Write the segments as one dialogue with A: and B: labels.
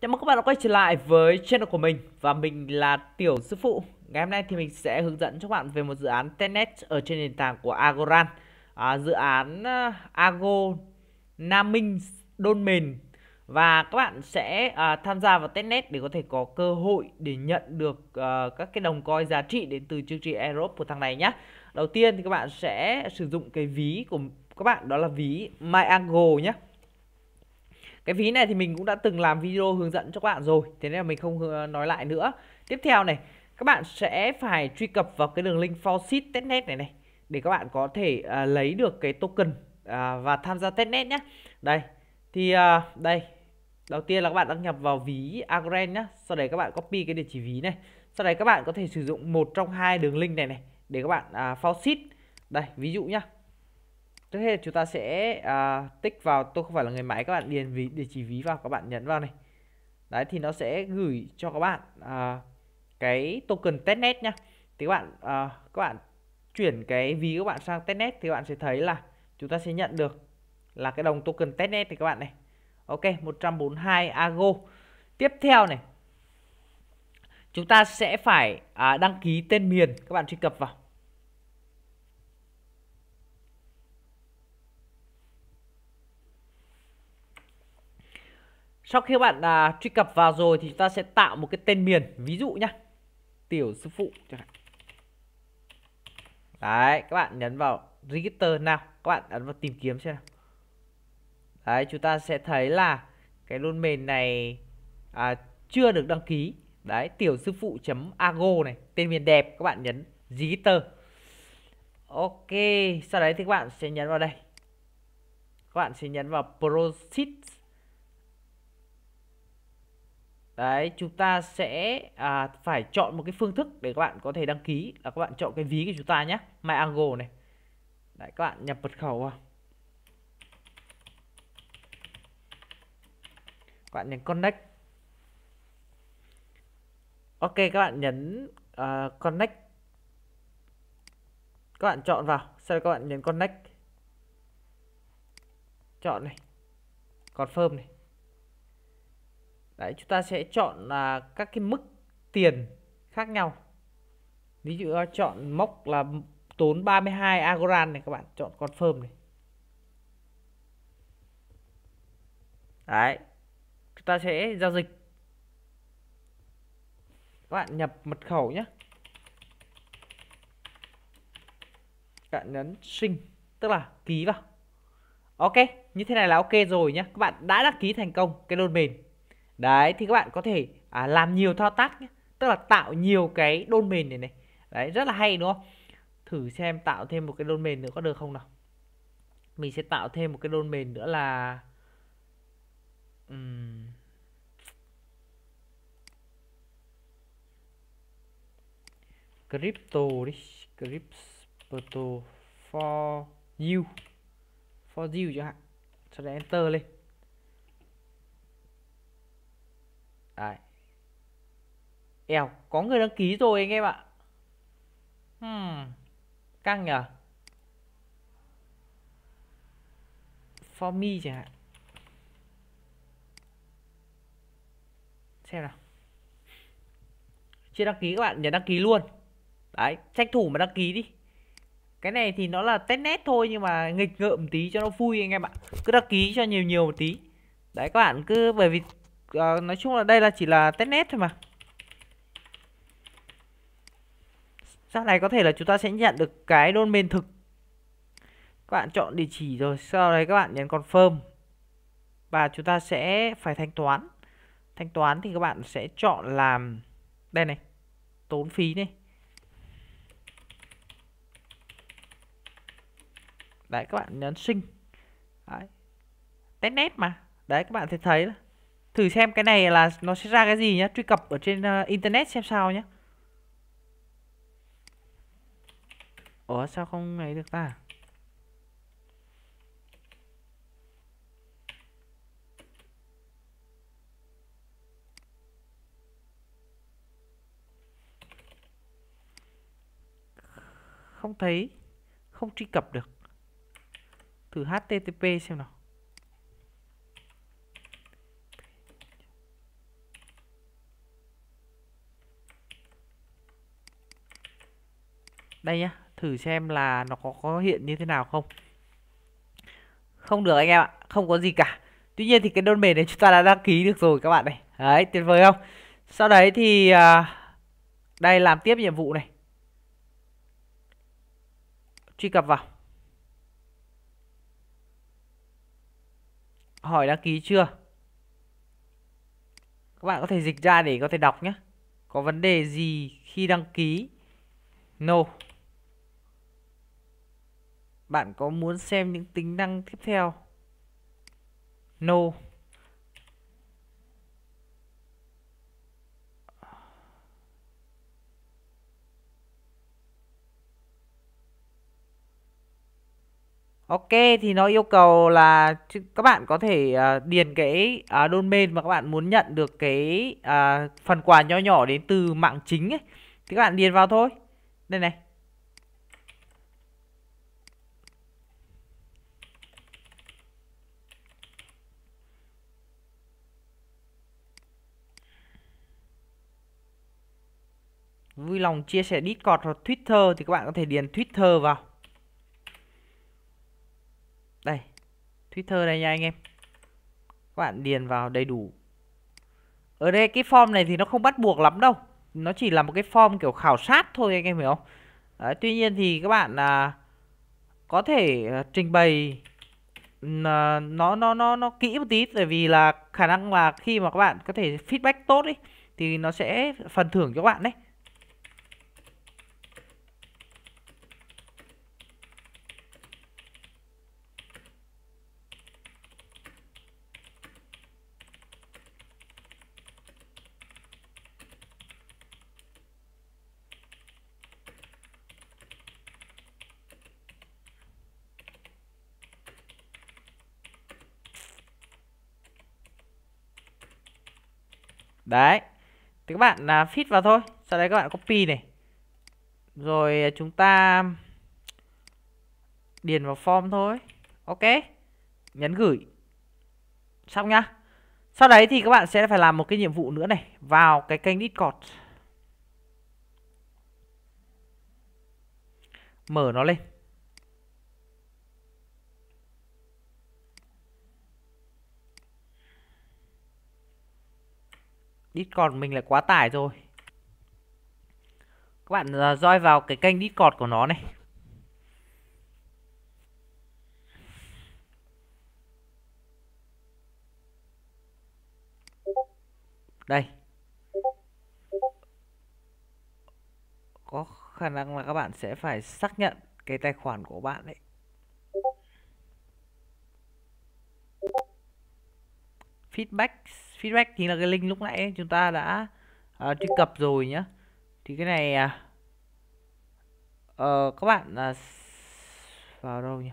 A: Chào mừng các bạn đã quay trở lại với channel của mình và mình là Tiểu Sư Phụ. Ngày hôm nay thì mình sẽ hướng dẫn cho các bạn về một dự án Tenet ở trên nền tảng của Agoran. À, dự án à, Ago Nam Minh Đôn Mền và các bạn sẽ à, tham gia vào Tenet để có thể có cơ hội để nhận được à, các cái đồng coin giá trị đến từ chương trình Europe của thằng này nhé. Đầu tiên thì các bạn sẽ sử dụng cái ví của các bạn đó là ví MyAgo nhé cái ví này thì mình cũng đã từng làm video hướng dẫn cho các bạn rồi thế nên là mình không ờ, nói lại nữa tiếp theo này các bạn sẽ phải truy cập vào cái đường link Forsit testnet này này để các bạn có thể uh, lấy được cái token uh, và tham gia testnet nhé đây thì uh, đây đầu tiên là các bạn đăng nhập vào ví Agren nhé sau đấy các bạn copy cái địa chỉ ví này sau đấy các bạn có thể sử dụng một trong hai đường link này này để các bạn uh, à, Forsit đây ví dụ nhá trước hết chúng ta sẽ à, tích vào tôi không phải là người máy các bạn điền ví địa chỉ ví vào các bạn nhấn vào này đấy thì nó sẽ gửi cho các bạn à, cái token testnet nhá thì các bạn à, các bạn chuyển cái ví các bạn sang testnet thì các bạn sẽ thấy là chúng ta sẽ nhận được là cái đồng token testnet thì các bạn này ok 142 ago tiếp theo này chúng ta sẽ phải à, đăng ký tên miền các bạn truy cập vào sau khi bạn à, truy cập vào rồi thì chúng ta sẽ tạo một cái tên miền ví dụ nhá tiểu sư phụ chẳng hạn đấy các bạn nhấn vào register nào các bạn ấn vào tìm kiếm xem nào đấy chúng ta sẽ thấy là cái luôn mềm này à, chưa được đăng ký đấy tiểu sư phụ ago này tên miền đẹp các bạn nhấn register ok sau đấy thì các bạn sẽ nhấn vào đây các bạn sẽ nhấn vào proceed đấy chúng ta sẽ à, phải chọn một cái phương thức để các bạn có thể đăng ký là các bạn chọn cái ví của chúng ta nhé My MyAngo này đấy các bạn nhập mật khẩu vào các bạn nhấn connect ok các bạn nhấn uh, connect các bạn chọn vào sau đó các bạn nhấn connect chọn này confirm này đấy chúng ta sẽ chọn là các cái mức tiền khác nhau ví dụ chọn mốc là tốn 32 agoran này các bạn chọn confirm này đấy chúng ta sẽ giao dịch các bạn nhập mật khẩu nhé các bạn nhấn sinh tức là ký vào ok như thế này là ok rồi nhé các bạn đã đăng ký thành công cái domain đấy thì các bạn có thể à, làm nhiều thao tác nhé. tức là tạo nhiều cái đôn mền này này đấy rất là hay đúng không thử xem tạo thêm một cái đôn mền nữa có được không nào mình sẽ tạo thêm một cái đôn mền nữa là uhm... crypto đi crypto for you for you chẳng hạn sau đó enter lên Đấy. Eo, có người đăng ký rồi anh em ạ. Hmm, căng nhỉ. For me chẳng hạn. Xem nào. Chưa đăng ký các bạn nhấn đăng ký luôn. Đấy, tranh thủ mà đăng ký đi. Cái này thì nó là test nét thôi nhưng mà nghịch ngợm tí cho nó vui anh em ạ. Cứ đăng ký cho nhiều nhiều một tí. Đấy các bạn cứ bởi vì uh, nói chung là đây là chỉ là test net thôi mà sau này có thể là chúng ta sẽ nhận được cái đơn domain thực các bạn chọn địa chỉ rồi sau đấy các bạn nhấn confirm và chúng ta sẽ phải thanh toán thanh toán thì các bạn sẽ chọn làm đây này tốn phí này đấy các bạn nhấn sinh đấy. net mà đấy các bạn sẽ thấy là thử xem cái này là nó sẽ ra cái gì nhá truy cập ở trên uh, internet xem sao nhá ủa sao không ấy được ta không thấy không truy cập được thử http xem nào đây nhá thử xem là nó có, có hiện như thế nào không không được anh em ạ không có gì cả tuy nhiên thì cái đơn mềm này chúng ta đã đăng ký được rồi các bạn này đấy tuyệt vời không sau đấy thì à, đây làm tiếp nhiệm vụ này truy cập vào hỏi đăng ký chưa các bạn có thể dịch ra để có thể đọc nhé có vấn đề gì khi đăng ký no bạn có muốn xem những tính năng tiếp theo? No. Ok thì nó yêu cầu là các bạn có thể uh, điền cái uh, domain mà các bạn muốn nhận được cái uh, phần quà nhỏ nhỏ đến từ mạng chính ấy. Thì các bạn điền vào thôi. Đây này. vui lòng chia sẻ Discord hoặc Twitter thì các bạn có thể điền Twitter vào. Đây, Twitter đây nha anh em. Các bạn điền vào đầy đủ. Ở đây cái form này thì nó không bắt buộc lắm đâu. Nó chỉ là một cái form kiểu khảo sát thôi anh em hiểu không? Đấy, tuy nhiên thì các bạn à, có thể à, trình bày à, nó nó nó nó kỹ một tí tại vì là khả năng là khi mà các bạn có thể feedback tốt ấy thì nó sẽ phần thưởng cho các bạn đấy. đấy thì các bạn là fit vào thôi sau đấy các bạn copy này rồi à, chúng ta điền vào form thôi ok nhấn gửi xong nhá sau đấy thì các bạn sẽ phải làm một cái nhiệm vụ nữa này vào cái kênh discord mở nó lên Discord mình lại quá tải rồi các bạn roi à, vào cái kênh Discord của nó này đây có khả năng là các bạn sẽ phải xác nhận cái tài khoản của bạn đấy feedback feedback thì là cái link lúc nãy chúng ta đã uh, truy cập rồi nhá thì cái này uh, các bạn uh, vào đâu nhỉ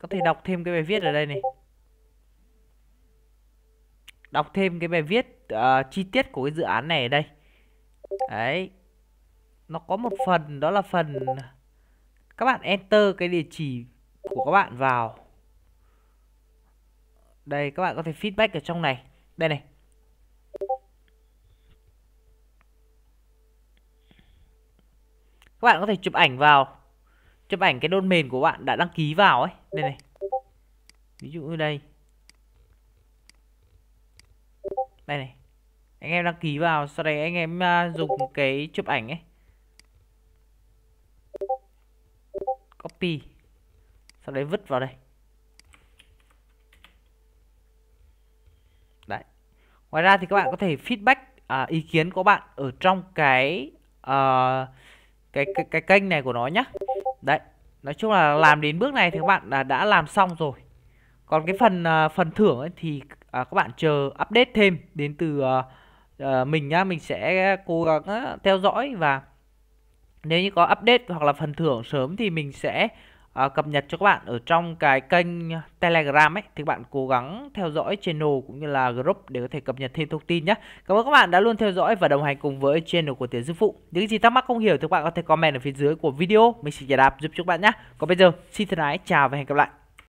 A: có thể đọc thêm cái bài viết ở đây này đọc thêm cái bài viết uh, chi tiết của cái dự án này ở đây đấy nó có một phần đó là phần các bạn enter cái địa chỉ của các bạn vào đây các bạn có thể feedback ở trong này đây này các bạn có thể chụp ảnh vào chụp ảnh cái đôn mền của bạn đã đăng ký vào ấy đây này ví dụ như đây đây này anh em đăng ký vào sau đấy anh em à, dùng cái chụp ảnh ấy copy sau đấy vứt vào đây đấy ngoài ra thì các bạn có thể feedback à, ý kiến của bạn ở trong cái à, cái, cái cái kênh này của nó nhá đấy nói chung là làm đến bước này thì các bạn đã, đã làm xong rồi còn cái phần à, phần thưởng ấy thì à, các bạn chờ update thêm đến từ à, à, mình nhá mình sẽ cố gắng á, theo dõi và nếu như có update hoặc là phần thưởng sớm thì mình sẽ uh, cập nhật cho các bạn ở trong cái kênh Telegram ấy thì các bạn cố gắng theo dõi channel cũng như là group để có thể cập nhật thêm thông tin nhé. Cảm ơn các bạn đã luôn theo dõi và đồng hành cùng với channel của Tiến Sư Phụ. Những gì thắc mắc không hiểu thì các bạn có thể comment ở phía dưới của video, mình sẽ giải đáp giúp cho các bạn nhé. Còn bây giờ xin thân ái chào và hẹn gặp lại.